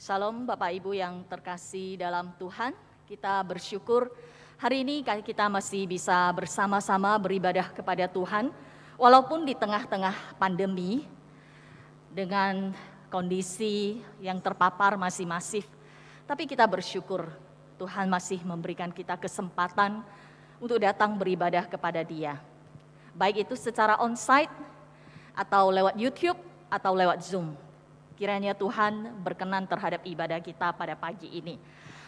Shalom Bapak Ibu yang terkasih dalam Tuhan. Kita bersyukur hari ini kita masih bisa bersama-sama beribadah kepada Tuhan. Walaupun di tengah-tengah pandemi dengan kondisi yang terpapar masih masif. Tapi kita bersyukur Tuhan masih memberikan kita kesempatan untuk datang beribadah kepada dia. Baik itu secara onsite atau lewat YouTube atau lewat Zoom Kiranya Tuhan berkenan terhadap ibadah kita pada pagi ini.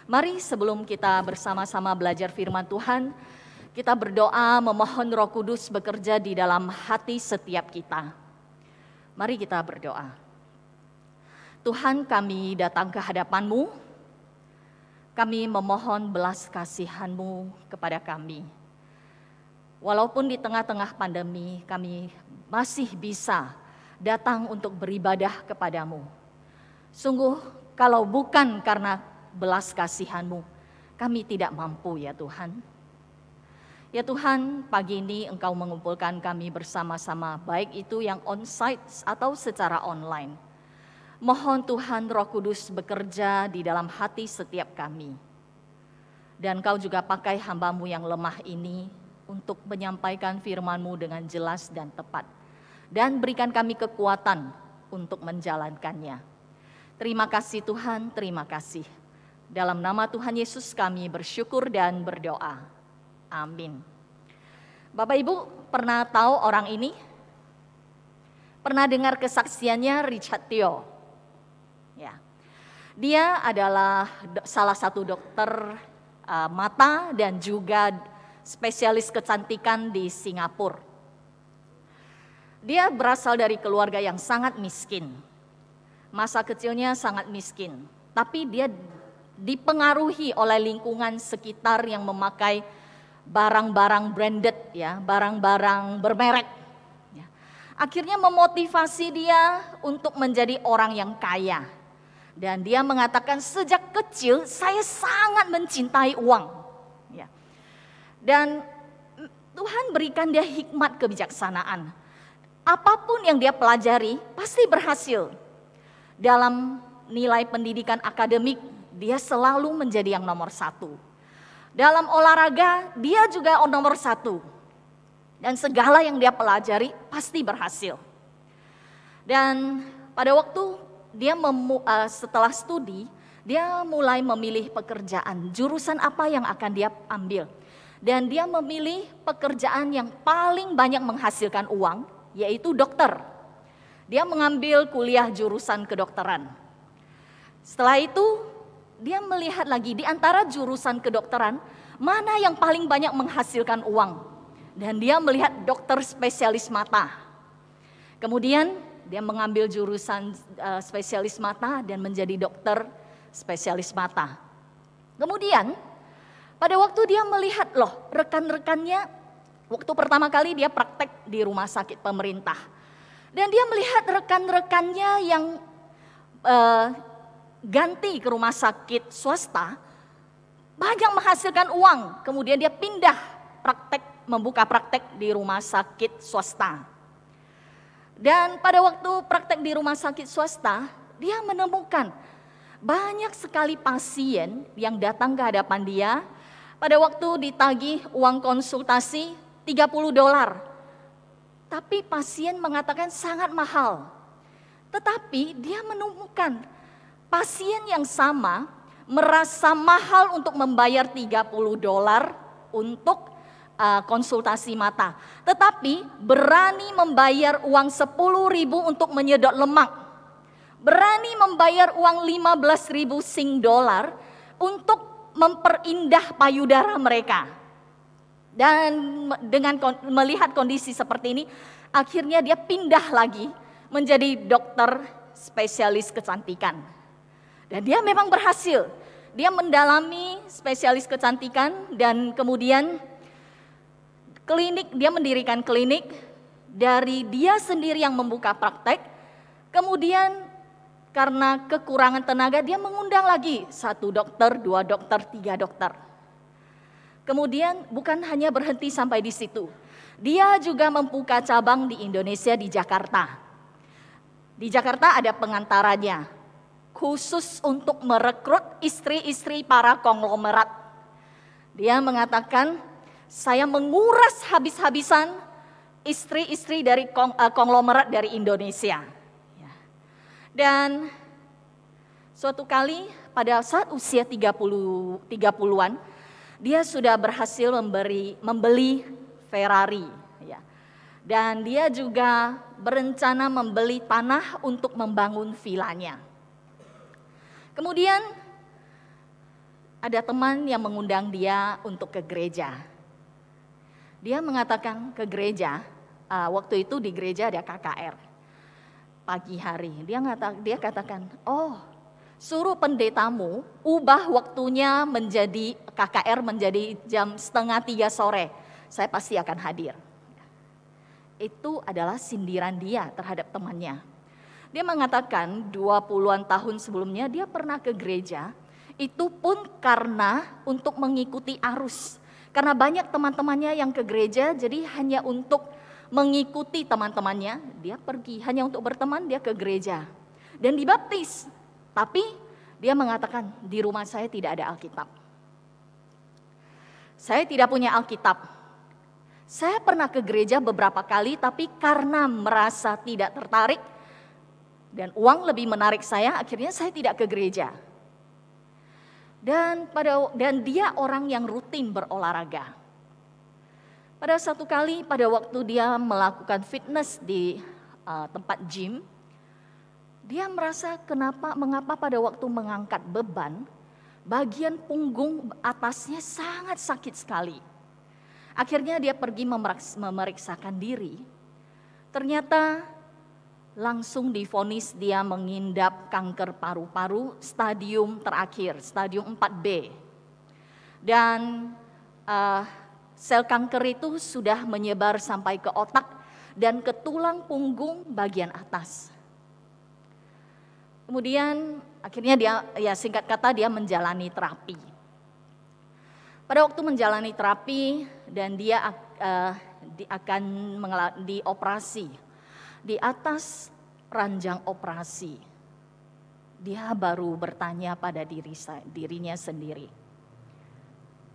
Mari sebelum kita bersama-sama belajar firman Tuhan, kita berdoa memohon Roh Kudus bekerja di dalam hati setiap kita. Mari kita berdoa. Tuhan kami datang ke hadapanmu. kami memohon belas kasihanmu kepada kami. Walaupun di tengah-tengah pandemi, kami masih bisa datang untuk beribadah kepadamu. Sungguh kalau bukan karena belas kasihanmu, kami tidak mampu ya Tuhan. Ya Tuhan, pagi ini Engkau mengumpulkan kami bersama-sama, baik itu yang on-site atau secara online. Mohon Tuhan Roh Kudus bekerja di dalam hati setiap kami. Dan Kau juga pakai hambamu yang lemah ini untuk menyampaikan FirmanMu dengan jelas dan tepat dan berikan kami kekuatan untuk menjalankannya. Terima kasih Tuhan, terima kasih. Dalam nama Tuhan Yesus kami bersyukur dan berdoa. Amin. Bapak Ibu pernah tahu orang ini? Pernah dengar kesaksiannya Richard Tio? Ya. Dia adalah salah satu dokter eh, mata dan juga spesialis kecantikan di Singapura dia berasal dari keluarga yang sangat miskin. Masa kecilnya sangat miskin, tapi dia dipengaruhi oleh lingkungan sekitar yang memakai barang-barang branded ya, barang-barang bermerek. Ya. Akhirnya memotivasi dia untuk menjadi orang yang kaya. Dan dia mengatakan sejak kecil saya sangat mencintai uang. Ya. Dan mm, Tuhan berikan dia hikmat kebijaksanaan apapun yang dia pelajari pasti berhasil. Dalam nilai pendidikan akademik, dia selalu menjadi yang nomor satu. Dalam olahraga, dia juga nomor satu. Dan segala yang dia pelajari pasti berhasil. Dan pada waktu dia memu, uh, setelah studi, dia mulai memilih pekerjaan, jurusan apa yang akan dia ambil. Dan dia memilih pekerjaan yang paling banyak menghasilkan uang yaitu dokter. Dia mengambil kuliah jurusan kedokteran. Setelah itu, dia melihat lagi di antara jurusan kedokteran, mana yang paling banyak menghasilkan uang. Dan dia melihat dokter spesialis mata. Kemudian dia mengambil jurusan eh, spesialis mata dan menjadi dokter spesialis mata. Kemudian pada waktu dia melihat loh rekan-rekannya Waktu pertama kali dia praktek di rumah sakit pemerintah. Dan dia melihat rekan-rekannya yang uh, ganti ke rumah sakit swasta banyak menghasilkan uang. Kemudian dia pindah praktek membuka praktek di rumah sakit swasta. Dan pada waktu praktek di rumah sakit swasta, dia menemukan banyak sekali pasien yang datang ke hadapan dia. Pada waktu ditagih uang konsultasi, 30 dolar. Tapi pasien mengatakan sangat mahal. Tetapi dia menemukan pasien yang sama merasa mahal untuk membayar 30 dolar untuk eh, konsultasi mata. Tetapi berani membayar uang 10 ribu untuk menyedot lemak. Berani membayar uang 15 ribu sing dolar untuk memperindah payudara mereka dan dengan melihat kondisi seperti ini, akhirnya dia pindah lagi menjadi dokter spesialis kecantikan. Dan dia memang berhasil. Dia mendalami spesialis kecantikan dan kemudian klinik dia mendirikan klinik dari dia sendiri yang membuka praktek. Kemudian karena kekurangan tenaga dia mengundang lagi satu dokter, dua dokter, tiga dokter. Kemudian bukan hanya berhenti sampai di situ. Dia juga membuka cabang di Indonesia di Jakarta. Di Jakarta ada pengantarannya khusus untuk merekrut istri-istri para konglomerat. Dia mengatakan, "Saya menguras habis-habisan istri-istri dari kong, uh, konglomerat dari Indonesia." Ya. Dan suatu kali pada saat usia 30 30-an dia sudah berhasil memberi membeli Ferrari ya. Dan dia juga berencana membeli tanah untuk membangun vilanya. Kemudian ada teman yang mengundang dia untuk ke gereja. Dia mengatakan ke gereja, uh, waktu itu di gereja ada KKR pagi hari. Dia ngata, dia katakan, oh suruh pendetamu ubah waktunya menjadi KKR menjadi jam setengah tiga sore. Saya pasti akan hadir. Itu adalah sindiran dia terhadap temannya. Dia mengatakan 20-an tahun sebelumnya dia pernah ke gereja, itu pun karena untuk mengikuti arus. Karena banyak teman-temannya yang ke gereja, jadi hanya untuk mengikuti teman-temannya, dia pergi. Hanya untuk berteman, dia ke gereja. Dan dibaptis, tapi dia mengatakan di rumah saya tidak ada Alkitab. Saya tidak punya Alkitab. Saya pernah ke gereja beberapa kali tapi karena merasa tidak tertarik dan uang lebih menarik saya, akhirnya saya tidak ke gereja. Dan pada dan dia orang yang rutin berolahraga. Pada satu kali pada waktu dia melakukan fitness di uh, tempat gym, dia merasa kenapa mengapa pada waktu mengangkat beban, bagian punggung atasnya sangat sakit sekali. Akhirnya dia pergi memeriksakan diri. Ternyata langsung difonis dia mengindap kanker paru-paru stadium terakhir, stadium 4B. Dan uh, sel kanker itu sudah menyebar sampai ke otak dan ke tulang punggung bagian atas. Kemudian akhirnya dia ya singkat kata dia menjalani terapi. Pada waktu menjalani terapi dan dia uh, di, akan dioperasi di atas ranjang operasi. Dia baru bertanya pada diri dirinya sendiri.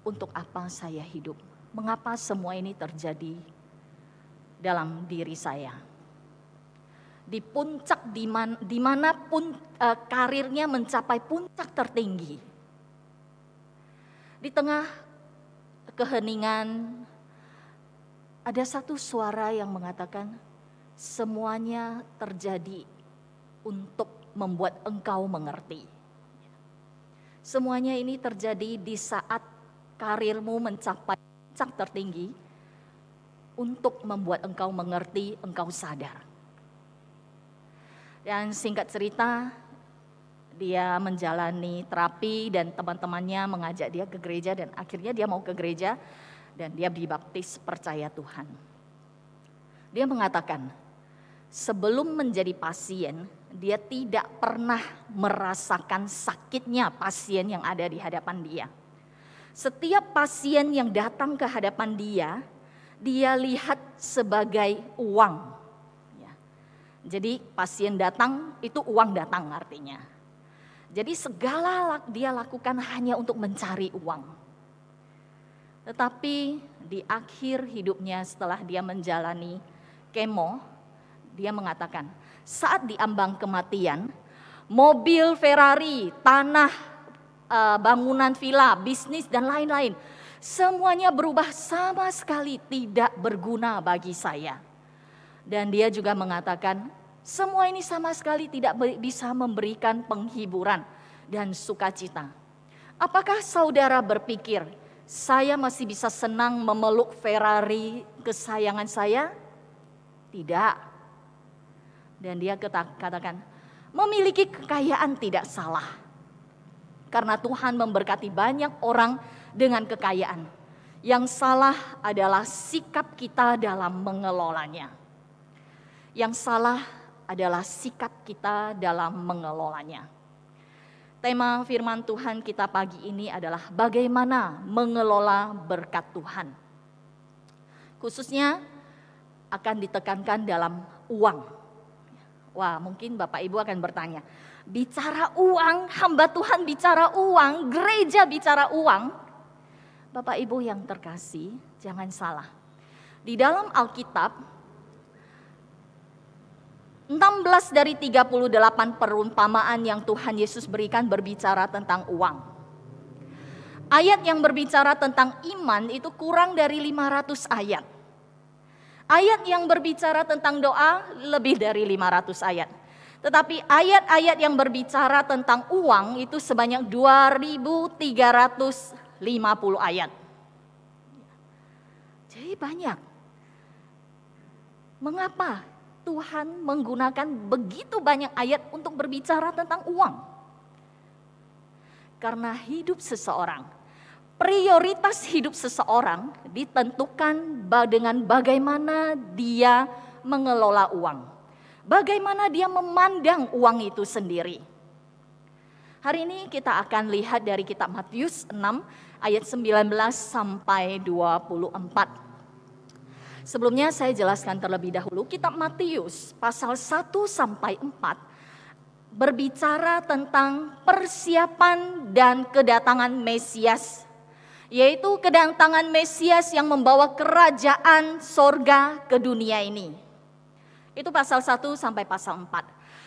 Untuk apa saya hidup? Mengapa semua ini terjadi dalam diri saya? di puncak di man, mana pun uh, karirnya mencapai puncak tertinggi. Di tengah keheningan ada satu suara yang mengatakan semuanya terjadi untuk membuat engkau mengerti. Semuanya ini terjadi di saat karirmu mencapai puncak tertinggi untuk membuat engkau mengerti, engkau sadar. Dan singkat cerita, dia menjalani terapi dan teman-temannya mengajak dia ke gereja dan akhirnya dia mau ke gereja dan dia dibaptis percaya Tuhan. Dia mengatakan, sebelum menjadi pasien, dia tidak pernah merasakan sakitnya pasien yang ada di hadapan dia. Setiap pasien yang datang ke hadapan dia, dia lihat sebagai uang jadi pasien datang itu uang datang artinya. Jadi segala dia lakukan hanya untuk mencari uang. Tetapi di akhir hidupnya setelah dia menjalani kemo, dia mengatakan, saat diambang kematian, mobil Ferrari, tanah, eh, bangunan villa, bisnis dan lain-lain, semuanya berubah sama sekali tidak berguna bagi saya. Dan dia juga mengatakan, semua ini sama sekali tidak bisa memberikan penghiburan dan sukacita. Apakah saudara berpikir, saya masih bisa senang memeluk Ferrari kesayangan saya? Tidak. Dan dia katakan, memiliki kekayaan tidak salah. Karena Tuhan memberkati banyak orang dengan kekayaan. Yang salah adalah sikap kita dalam mengelolanya. Yang salah adalah sikap kita dalam mengelolanya. Tema firman Tuhan kita pagi ini adalah bagaimana mengelola berkat Tuhan. Khususnya akan ditekankan dalam uang. Wah, mungkin Bapak Ibu akan bertanya, bicara uang, hamba Tuhan bicara uang, gereja bicara uang. Bapak Ibu yang terkasih, jangan salah. Di dalam Alkitab 16 dari 38 perumpamaan yang Tuhan Yesus berikan berbicara tentang uang. Ayat yang berbicara tentang iman itu kurang dari 500 ayat. Ayat yang berbicara tentang doa lebih dari 500 ayat. Tetapi ayat-ayat yang berbicara tentang uang itu sebanyak 2350 ayat. Jadi banyak. Mengapa Tuhan menggunakan begitu banyak ayat untuk berbicara tentang uang. Karena hidup seseorang, prioritas hidup seseorang ditentukan dengan bagaimana dia mengelola uang. Bagaimana dia memandang uang itu sendiri. Hari ini kita akan lihat dari kitab Matius 6 ayat 19 sampai 24. Sebelumnya saya jelaskan terlebih dahulu kitab Matius pasal 1 sampai 4 berbicara tentang persiapan dan kedatangan Mesias yaitu kedatangan Mesias yang membawa kerajaan sorga ke dunia ini. Itu pasal 1 sampai pasal 4.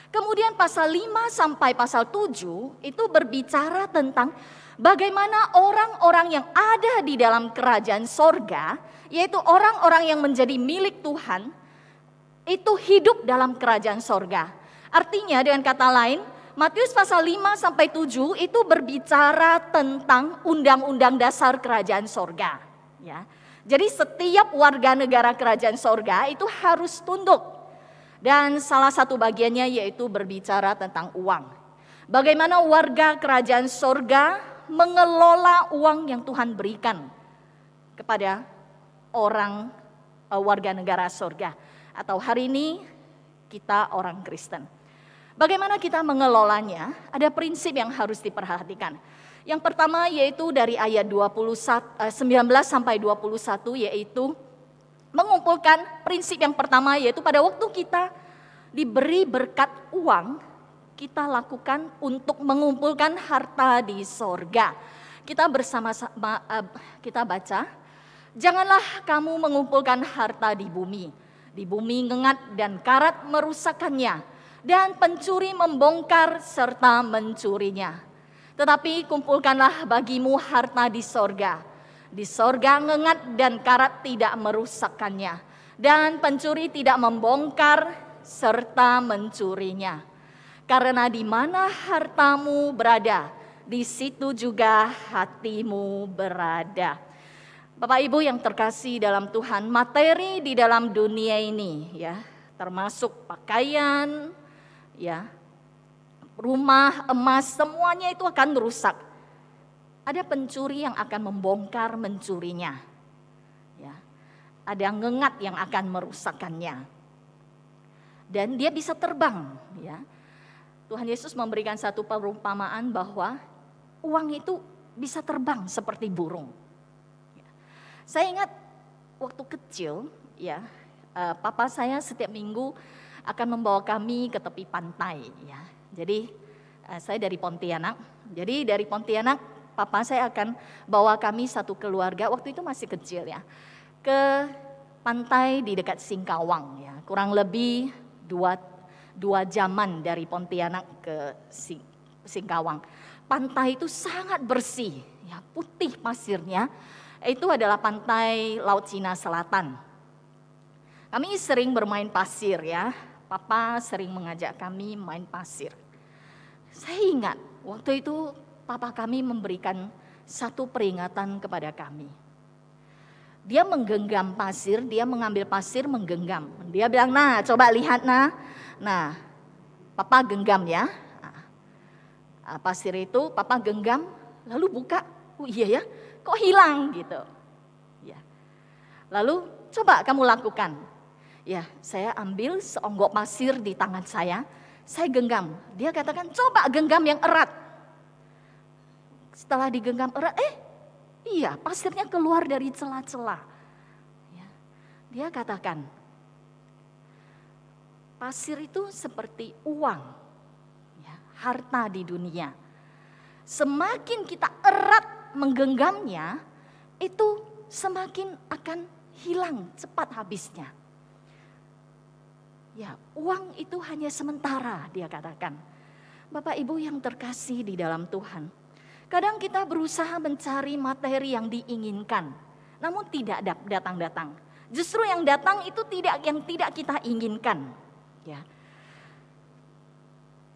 Kemudian pasal 5 sampai pasal 7 itu berbicara tentang bagaimana orang-orang yang ada di dalam kerajaan sorga yaitu orang-orang yang menjadi milik Tuhan, itu hidup dalam kerajaan sorga. Artinya dengan kata lain, Matius pasal 5 sampai 7 itu berbicara tentang undang-undang dasar kerajaan sorga. Ya. Jadi setiap warga negara kerajaan sorga itu harus tunduk. Dan salah satu bagiannya yaitu berbicara tentang uang. Bagaimana warga kerajaan sorga mengelola uang yang Tuhan berikan kepada orang e, warga negara surga atau hari ini kita orang Kristen. Bagaimana kita mengelolanya? Ada prinsip yang harus diperhatikan. Yang pertama yaitu dari ayat 20 19 e, sampai 21 yaitu mengumpulkan prinsip yang pertama yaitu pada waktu kita diberi berkat uang kita lakukan untuk mengumpulkan harta di sorga. Kita bersama-sama e, kita baca Janganlah kamu mengumpulkan harta di bumi. Di bumi ngengat dan karat merusakannya. Dan pencuri membongkar serta mencurinya. Tetapi kumpulkanlah bagimu harta di sorga. Di sorga ngengat dan karat tidak merusakkannya. Dan pencuri tidak membongkar serta mencurinya. Karena di mana hartamu berada, di situ juga hatimu berada. Bapak Ibu yang terkasih dalam Tuhan, materi di dalam dunia ini ya, termasuk pakaian, ya, rumah, emas, semuanya itu akan rusak. Ada pencuri yang akan membongkar mencurinya. Ya. Ada yang ngengat yang akan merusakkannya. Dan dia bisa terbang, ya. Tuhan Yesus memberikan satu perumpamaan bahwa uang itu bisa terbang seperti burung. Saya ingat waktu kecil ya, uh, papa saya setiap minggu akan membawa kami ke tepi pantai ya. Jadi uh, saya dari Pontianak. Jadi dari Pontianak papa saya akan bawa kami satu keluarga waktu itu masih kecil ya. Ke pantai di dekat Singkawang ya. Kurang lebih dua, dua jaman dari Pontianak ke Sing, Singkawang. Pantai itu sangat bersih, ya putih pasirnya itu adalah pantai Laut Cina Selatan. Kami sering bermain pasir ya, papa sering mengajak kami main pasir. Saya ingat waktu itu papa kami memberikan satu peringatan kepada kami. Dia menggenggam pasir, dia mengambil pasir menggenggam. Dia bilang, nah coba lihat nah. Nah, papa genggam ya. Nah, pasir itu papa genggam, lalu buka. Oh iya ya, kok hilang gitu. Ya. Lalu coba kamu lakukan. Ya, saya ambil seonggok pasir di tangan saya, saya genggam. Dia katakan, "Coba genggam yang erat." Setelah digenggam erat, eh iya, pasirnya keluar dari celah-celah. Ya. Dia katakan, pasir itu seperti uang, ya, harta di dunia. Semakin kita erat menggenggamnya, itu semakin akan hilang cepat habisnya. Ya, uang itu hanya sementara, dia katakan. Bapak Ibu yang terkasih di dalam Tuhan, kadang kita berusaha mencari materi yang diinginkan, namun tidak datang-datang. Justru yang datang itu tidak yang tidak kita inginkan. Ya.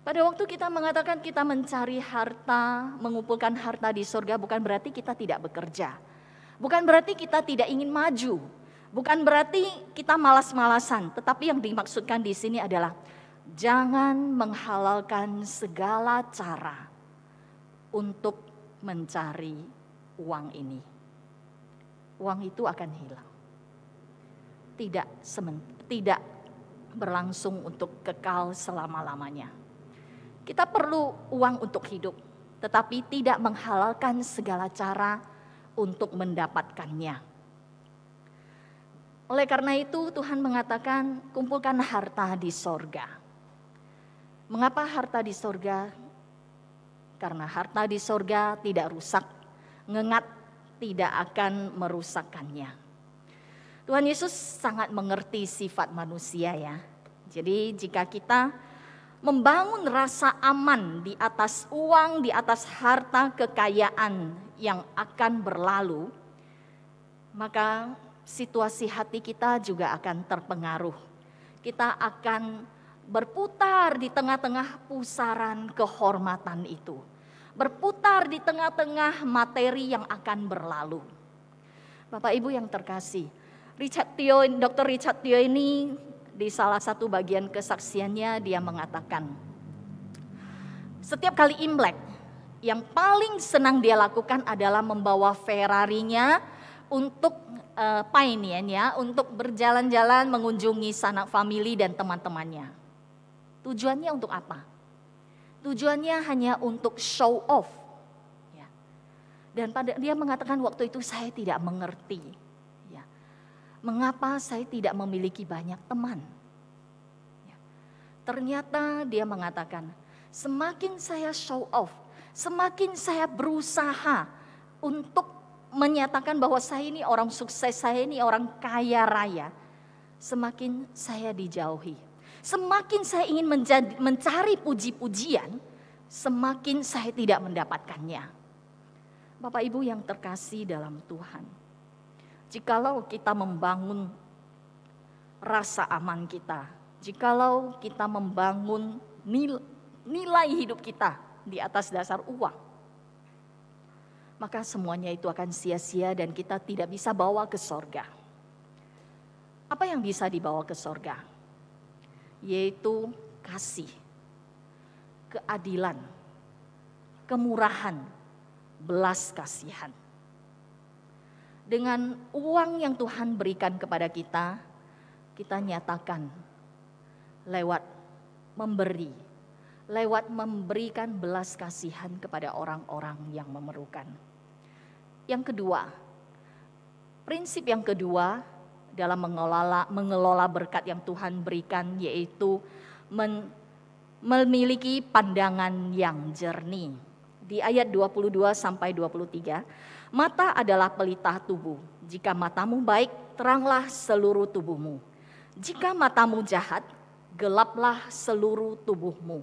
Pada waktu kita mengatakan kita mencari harta, mengumpulkan harta di surga bukan berarti kita tidak bekerja. Bukan berarti kita tidak ingin maju. Bukan berarti kita malas-malasan, tetapi yang dimaksudkan di sini adalah jangan menghalalkan segala cara untuk mencari uang ini. Uang itu akan hilang. Tidak tidak berlangsung untuk kekal selama-lamanya kita perlu uang untuk hidup, tetapi tidak menghalalkan segala cara untuk mendapatkannya. Oleh karena itu Tuhan mengatakan kumpulkan harta di sorga. Mengapa harta di sorga? Karena harta di sorga tidak rusak, ngengat tidak akan merusakkannya. Tuhan Yesus sangat mengerti sifat manusia ya. Jadi jika kita membangun rasa aman di atas uang, di atas harta kekayaan yang akan berlalu, maka situasi hati kita juga akan terpengaruh. Kita akan berputar di tengah-tengah pusaran kehormatan itu, berputar di tengah-tengah materi yang akan berlalu. Bapak Ibu yang terkasih, Richard Tio, Dr. Richard Tio ini di salah satu bagian kesaksiannya dia mengatakan, setiap kali Imlek yang paling senang dia lakukan adalah membawa Ferrarinya untuk uh, eh, Painian ya, untuk berjalan-jalan mengunjungi sanak famili dan teman-temannya. Tujuannya untuk apa? Tujuannya hanya untuk show off. Ya. Dan pada dia mengatakan waktu itu saya tidak mengerti mengapa saya tidak memiliki banyak teman? Ya. Ternyata dia mengatakan, semakin saya show off, semakin saya berusaha untuk menyatakan bahwa saya ini orang sukses, saya ini orang kaya raya, semakin saya dijauhi. Semakin saya ingin menjadi, mencari puji-pujian, semakin saya tidak mendapatkannya. Bapak Ibu yang terkasih dalam Tuhan Jikalau kita membangun rasa aman kita, jikalau kita membangun nil, nilai hidup kita di atas dasar uang, maka semuanya itu akan sia-sia dan kita tidak bisa bawa ke sorga. Apa yang bisa dibawa ke sorga? Yaitu kasih, keadilan, kemurahan, belas kasihan dengan uang yang Tuhan berikan kepada kita, kita nyatakan lewat memberi, lewat memberikan belas kasihan kepada orang-orang yang memerlukan. Yang kedua, prinsip yang kedua dalam mengelola mengelola berkat yang Tuhan berikan yaitu men, memiliki pandangan yang jernih. Di ayat 22 sampai 23, Mata adalah pelita tubuh. Jika matamu baik, teranglah seluruh tubuhmu. Jika matamu jahat, gelaplah seluruh tubuhmu.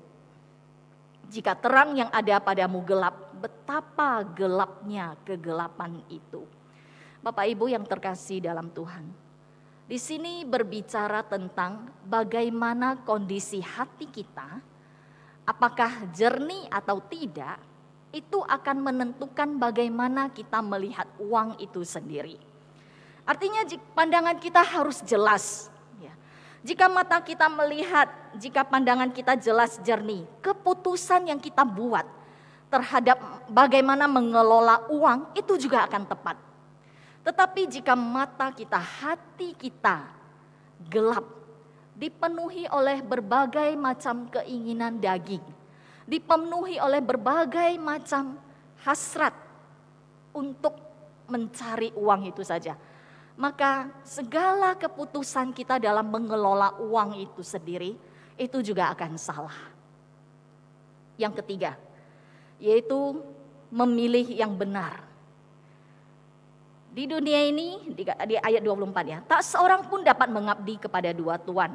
Jika terang yang ada padamu gelap, betapa gelapnya kegelapan itu. Bapak Ibu yang terkasih dalam Tuhan. Di sini berbicara tentang bagaimana kondisi hati kita, apakah jernih atau tidak, itu akan menentukan bagaimana kita melihat uang itu sendiri. Artinya pandangan kita harus jelas. Ya. Jika mata kita melihat, jika pandangan kita jelas jernih, keputusan yang kita buat terhadap bagaimana mengelola uang itu juga akan tepat. Tetapi jika mata kita, hati kita gelap, dipenuhi oleh berbagai macam keinginan daging, dipenuhi oleh berbagai macam hasrat untuk mencari uang itu saja. Maka segala keputusan kita dalam mengelola uang itu sendiri itu juga akan salah. Yang ketiga, yaitu memilih yang benar. Di dunia ini, di, di ayat 24 ya, tak seorang pun dapat mengabdi kepada dua tuan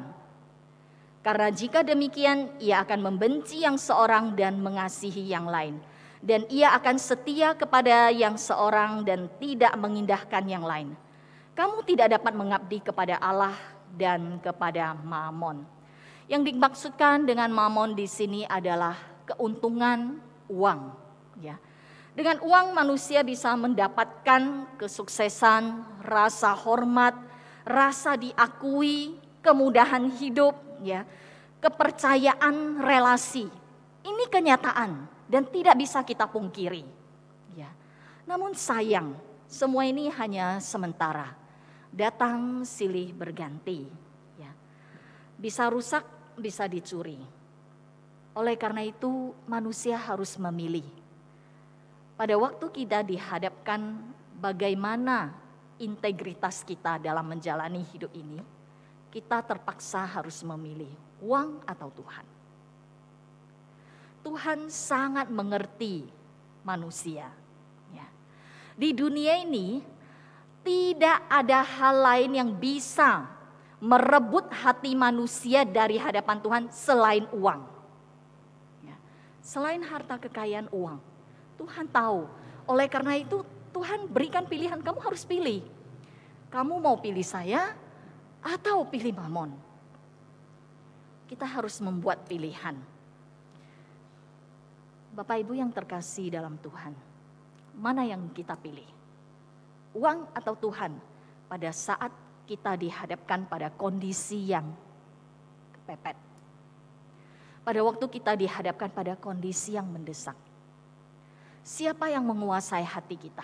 karena jika demikian, ia akan membenci yang seorang dan mengasihi yang lain, dan ia akan setia kepada yang seorang dan tidak mengindahkan yang lain. Kamu tidak dapat mengabdi kepada Allah dan kepada Mamon. Yang dimaksudkan dengan Mamon di sini adalah keuntungan uang, ya. Dengan uang manusia bisa mendapatkan kesuksesan, rasa hormat, rasa diakui, kemudahan hidup, ya. Kepercayaan relasi. Ini kenyataan dan tidak bisa kita pungkiri. Ya. Namun sayang, semua ini hanya sementara. Datang silih berganti. Ya. Bisa rusak, bisa dicuri. Oleh karena itu manusia harus memilih. Pada waktu kita dihadapkan bagaimana integritas kita dalam menjalani hidup ini, kita terpaksa harus memilih uang atau Tuhan. Tuhan sangat mengerti manusia. Ya. Di dunia ini tidak ada hal lain yang bisa merebut hati manusia dari hadapan Tuhan selain uang. Ya. Selain harta kekayaan uang. Tuhan tahu. Oleh karena itu Tuhan berikan pilihan, kamu harus pilih. Kamu mau pilih saya atau pilih mamon. Kita harus membuat pilihan. Bapak Ibu yang terkasih dalam Tuhan, mana yang kita pilih? Uang atau Tuhan pada saat kita dihadapkan pada kondisi yang kepepet. Pada waktu kita dihadapkan pada kondisi yang mendesak. Siapa yang menguasai hati kita?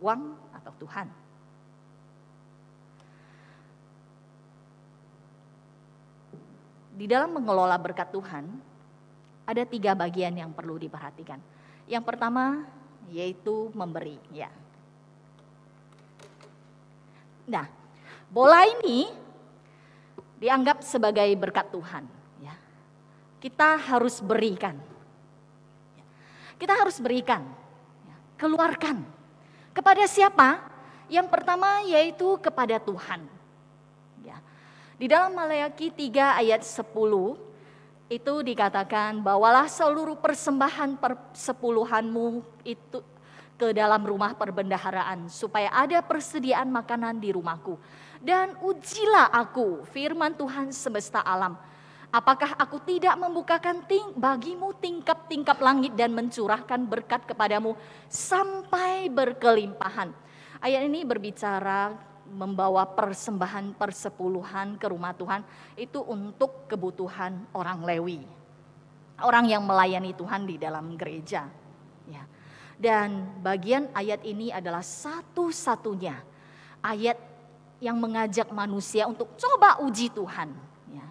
Uang atau Tuhan? di dalam mengelola berkat Tuhan, ada tiga bagian yang perlu diperhatikan. Yang pertama yaitu memberi. Ya. Nah, bola ini dianggap sebagai berkat Tuhan. Ya. Kita harus berikan. Kita harus berikan, ya. keluarkan kepada siapa? Yang pertama yaitu kepada Tuhan di dalam Malayaki 3 ayat 10 itu dikatakan bawalah seluruh persembahan persepuluhanmu itu ke dalam rumah perbendaharaan supaya ada persediaan makanan di rumahku dan ujilah aku firman Tuhan semesta alam apakah aku tidak membukakan ting bagimu tingkap-tingkap langit dan mencurahkan berkat kepadamu sampai berkelimpahan ayat ini berbicara membawa persembahan persepuluhan ke rumah Tuhan itu untuk kebutuhan orang Lewi. Orang yang melayani Tuhan di dalam gereja. Ya. Dan bagian ayat ini adalah satu-satunya ayat yang mengajak manusia untuk coba uji Tuhan. Ya.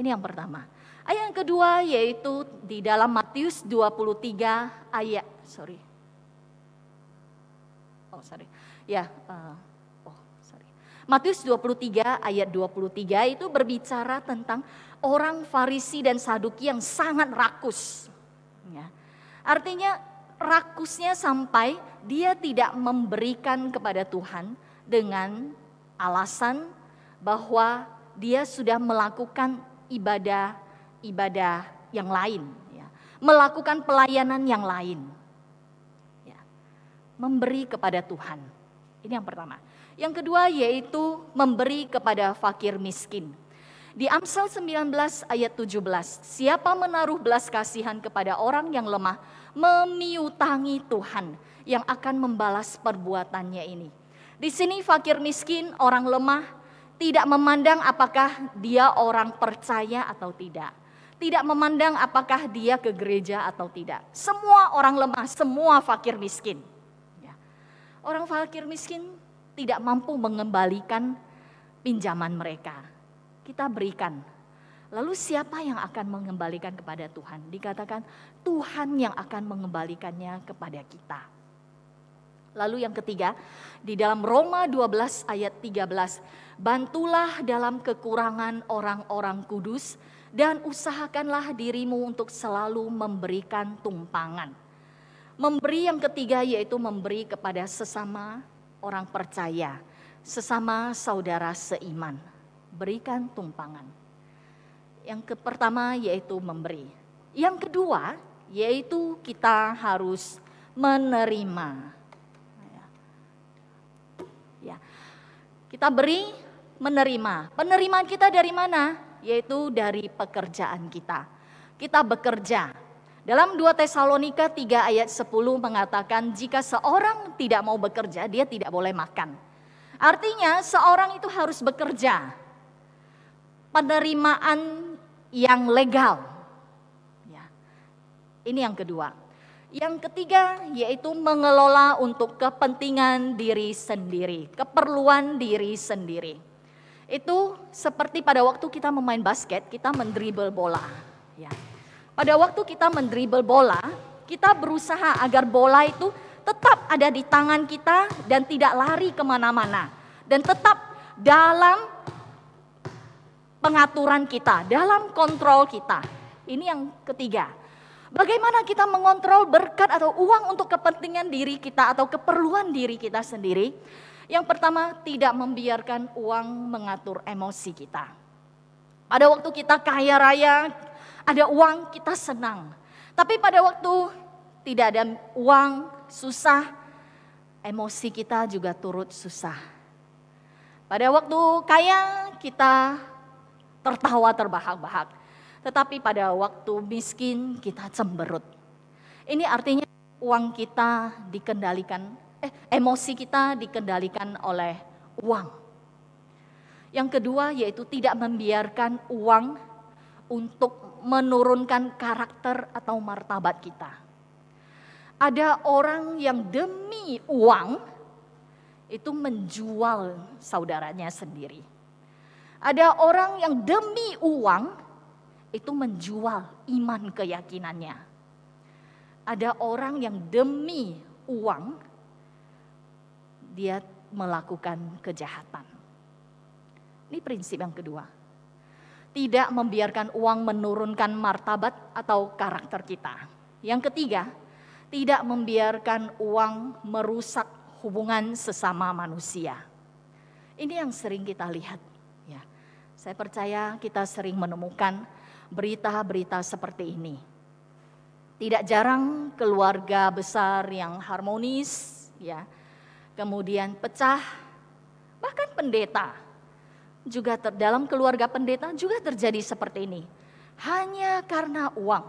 Ini yang pertama. Ayat yang kedua yaitu di dalam Matius 23 ayat, sorry. Oh sorry. Ya, uh, oh sorry. Matius 23 ayat 23 itu berbicara tentang orang Farisi dan Saduki yang sangat rakus. Ya. Artinya rakusnya sampai dia tidak memberikan kepada Tuhan dengan alasan bahwa dia sudah melakukan ibadah-ibadah yang lain, ya. melakukan pelayanan yang lain, ya. memberi kepada Tuhan. Ini yang pertama. Yang kedua yaitu memberi kepada fakir miskin. Di Amsal 19 ayat 17, siapa menaruh belas kasihan kepada orang yang lemah, memiutangi Tuhan yang akan membalas perbuatannya ini. Di sini fakir miskin, orang lemah, tidak memandang apakah dia orang percaya atau tidak. Tidak memandang apakah dia ke gereja atau tidak. Semua orang lemah, semua fakir miskin. Orang fakir miskin tidak mampu mengembalikan pinjaman mereka. Kita berikan. Lalu siapa yang akan mengembalikan kepada Tuhan? Dikatakan Tuhan yang akan mengembalikannya kepada kita. Lalu yang ketiga, di dalam Roma 12 ayat 13, bantulah dalam kekurangan orang-orang kudus dan usahakanlah dirimu untuk selalu memberikan tumpangan Memberi yang ketiga yaitu memberi kepada sesama orang percaya, sesama saudara seiman. Berikan tumpangan. Yang ke pertama yaitu memberi. Yang kedua yaitu kita harus menerima. Ya. Kita beri, menerima. Penerimaan kita dari mana? Yaitu dari pekerjaan kita. Kita bekerja, dalam 2 Tesalonika 3 ayat 10 mengatakan jika seorang tidak mau bekerja dia tidak boleh makan. Artinya seorang itu harus bekerja. Penerimaan yang legal. Ya. Ini yang kedua. Yang ketiga yaitu mengelola untuk kepentingan diri sendiri, keperluan diri sendiri. Itu seperti pada waktu kita memain basket, kita mendribel bola. Ya pada waktu kita mendribel bola, kita berusaha agar bola itu tetap ada di tangan kita dan tidak lari kemana-mana. Dan tetap dalam pengaturan kita, dalam kontrol kita. Ini yang ketiga. Bagaimana kita mengontrol berkat atau uang untuk kepentingan diri kita atau keperluan diri kita sendiri? Yang pertama, tidak membiarkan uang mengatur emosi kita. Pada waktu kita kaya raya, ada uang kita senang. Tapi pada waktu tidak ada uang, susah, emosi kita juga turut susah. Pada waktu kaya kita tertawa terbahak-bahak. Tetapi pada waktu miskin kita cemberut. Ini artinya uang kita dikendalikan, eh, emosi kita dikendalikan oleh uang. Yang kedua yaitu tidak membiarkan uang untuk menurunkan karakter atau martabat kita. Ada orang yang demi uang itu menjual saudaranya sendiri. Ada orang yang demi uang itu menjual iman keyakinannya. Ada orang yang demi uang dia melakukan kejahatan. Ini prinsip yang kedua tidak membiarkan uang menurunkan martabat atau karakter kita. Yang ketiga, tidak membiarkan uang merusak hubungan sesama manusia. Ini yang sering kita lihat. Ya. Saya percaya kita sering menemukan berita-berita seperti ini. Tidak jarang keluarga besar yang harmonis, ya, kemudian pecah, bahkan pendeta juga ter, dalam keluarga pendeta juga terjadi seperti ini. Hanya karena uang,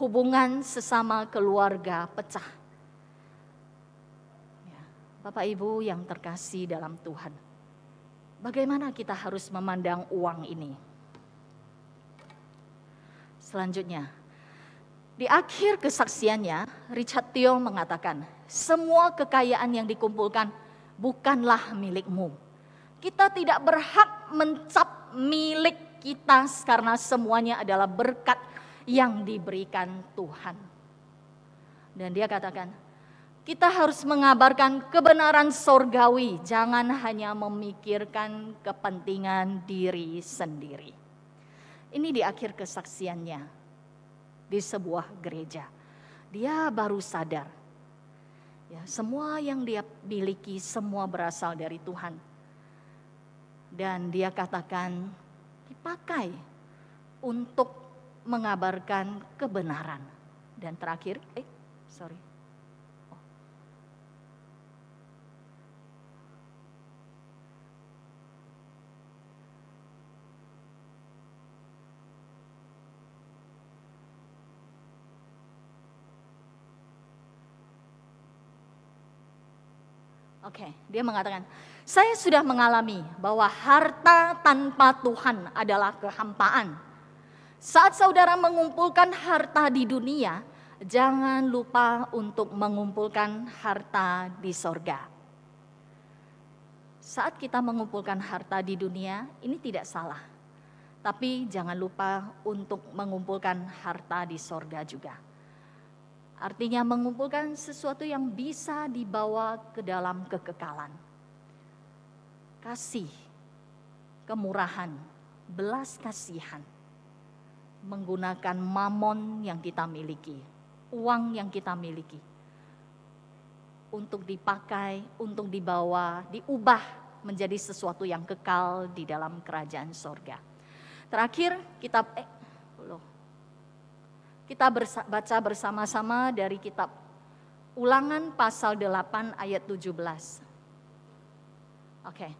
hubungan sesama keluarga pecah. Ya, Bapak Ibu yang terkasih dalam Tuhan, bagaimana kita harus memandang uang ini? Selanjutnya, di akhir kesaksiannya, Richard Tio mengatakan, semua kekayaan yang dikumpulkan bukanlah milikmu kita tidak berhak mencap milik kita karena semuanya adalah berkat yang diberikan Tuhan. Dan dia katakan, kita harus mengabarkan kebenaran sorgawi, jangan hanya memikirkan kepentingan diri sendiri. Ini di akhir kesaksiannya di sebuah gereja. Dia baru sadar, ya, semua yang dia miliki, semua berasal dari Tuhan dan dia katakan dipakai untuk mengabarkan kebenaran. Dan terakhir, eh sorry. Oh. Oke, okay, dia mengatakan, saya sudah mengalami bahwa harta tanpa Tuhan adalah kehampaan. Saat saudara mengumpulkan harta di dunia, jangan lupa untuk mengumpulkan harta di sorga. Saat kita mengumpulkan harta di dunia, ini tidak salah. Tapi jangan lupa untuk mengumpulkan harta di sorga juga. Artinya mengumpulkan sesuatu yang bisa dibawa ke dalam kekekalan kasih, kemurahan, belas kasihan. Menggunakan mamon yang kita miliki, uang yang kita miliki. Untuk dipakai, untuk dibawa, diubah menjadi sesuatu yang kekal di dalam kerajaan sorga. Terakhir kitab eh, loh, kita bersa, baca bersama-sama dari kitab Ulangan pasal 8 ayat 17. Oke. Okay.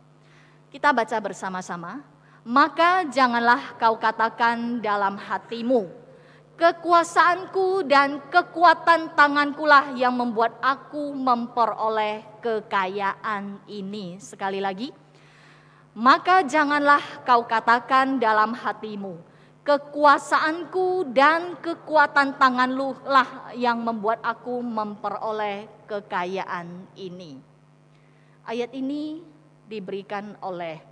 Kita baca bersama-sama. Maka janganlah kau katakan dalam hatimu, kekuasaanku dan kekuatan tangankulah yang membuat aku memperoleh kekayaan ini. Sekali lagi, maka janganlah kau katakan dalam hatimu, kekuasaanku dan kekuatan tanganlah lah yang membuat aku memperoleh kekayaan ini. Ayat ini diberikan oleh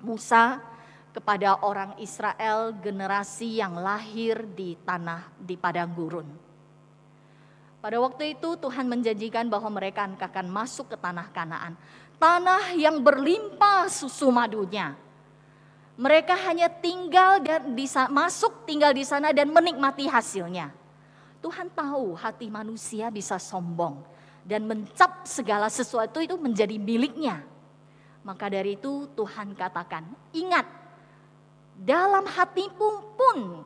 Musa kepada orang Israel generasi yang lahir di tanah di padang gurun. Pada waktu itu Tuhan menjanjikan bahwa mereka akan masuk ke tanah Kanaan, tanah yang berlimpah susu madunya. Mereka hanya tinggal dan bisa masuk tinggal di sana dan menikmati hasilnya. Tuhan tahu hati manusia bisa sombong dan mencap segala sesuatu itu menjadi miliknya. Maka dari itu Tuhan katakan, ingat dalam hatimu pun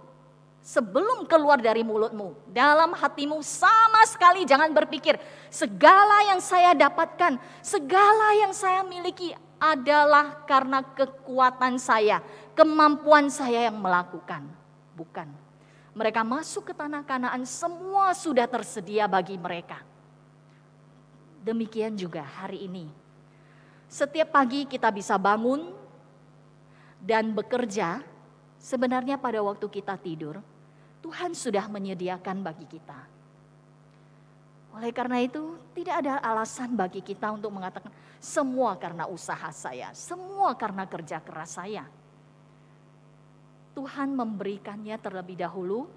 sebelum keluar dari mulutmu, dalam hatimu sama sekali jangan berpikir segala yang saya dapatkan, segala yang saya miliki adalah karena kekuatan saya, kemampuan saya yang melakukan, bukan. Mereka masuk ke tanah Kanaan semua sudah tersedia bagi mereka. Demikian juga hari ini setiap pagi kita bisa bangun dan bekerja. Sebenarnya pada waktu kita tidur, Tuhan sudah menyediakan bagi kita. Oleh karena itu, tidak ada alasan bagi kita untuk mengatakan semua karena usaha saya, semua karena kerja keras saya. Tuhan memberikannya terlebih dahulu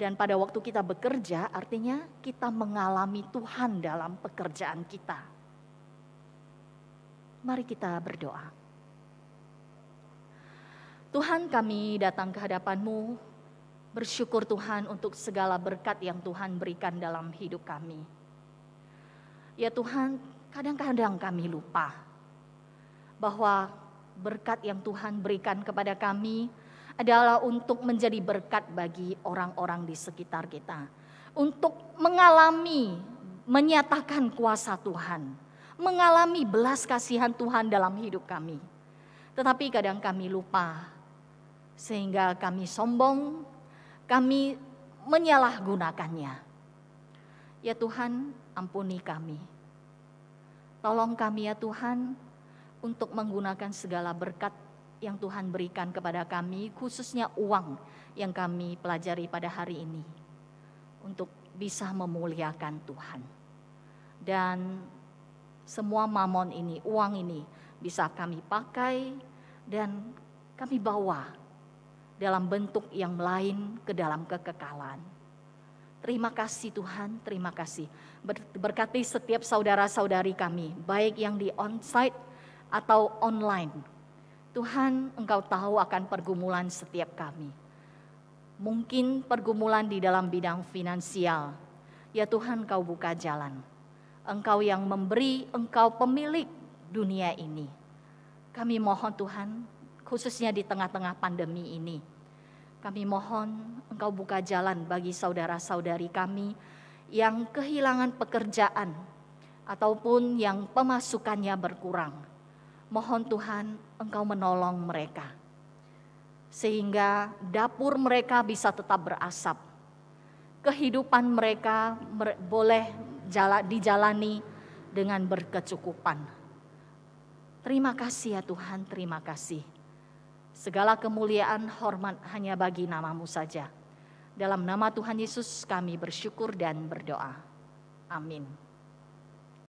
dan pada waktu kita bekerja artinya kita mengalami Tuhan dalam pekerjaan kita. Mari kita berdoa. Tuhan kami datang ke hadapan-Mu, bersyukur Tuhan untuk segala berkat yang Tuhan berikan dalam hidup kami. Ya Tuhan, kadang-kadang kami lupa bahwa berkat yang Tuhan berikan kepada kami adalah untuk menjadi berkat bagi orang-orang di sekitar kita. Untuk mengalami, menyatakan kuasa Tuhan mengalami belas kasihan Tuhan dalam hidup kami. Tetapi kadang kami lupa, sehingga kami sombong, kami menyalahgunakannya. Ya Tuhan, ampuni kami. Tolong kami ya Tuhan untuk menggunakan segala berkat yang Tuhan berikan kepada kami, khususnya uang yang kami pelajari pada hari ini, untuk bisa memuliakan Tuhan. Dan semua mamon ini, uang ini bisa kami pakai dan kami bawa dalam bentuk yang lain ke dalam kekekalan. Terima kasih Tuhan, terima kasih. Berkati setiap saudara-saudari kami, baik yang di onsite atau online. Tuhan, Engkau tahu akan pergumulan setiap kami. Mungkin pergumulan di dalam bidang finansial. Ya Tuhan, Kau buka jalan. Engkau yang memberi, Engkau pemilik dunia ini. Kami mohon Tuhan, khususnya di tengah-tengah pandemi ini. Kami mohon Engkau buka jalan bagi saudara-saudari kami yang kehilangan pekerjaan ataupun yang pemasukannya berkurang. Mohon Tuhan Engkau menolong mereka sehingga dapur mereka bisa tetap berasap. Kehidupan mereka boleh jala, dijalani dengan berkecukupan. Terima kasih ya Tuhan, terima kasih. Segala kemuliaan, hormat hanya bagi namamu saja. Dalam nama Tuhan Yesus kami bersyukur dan berdoa. Amin.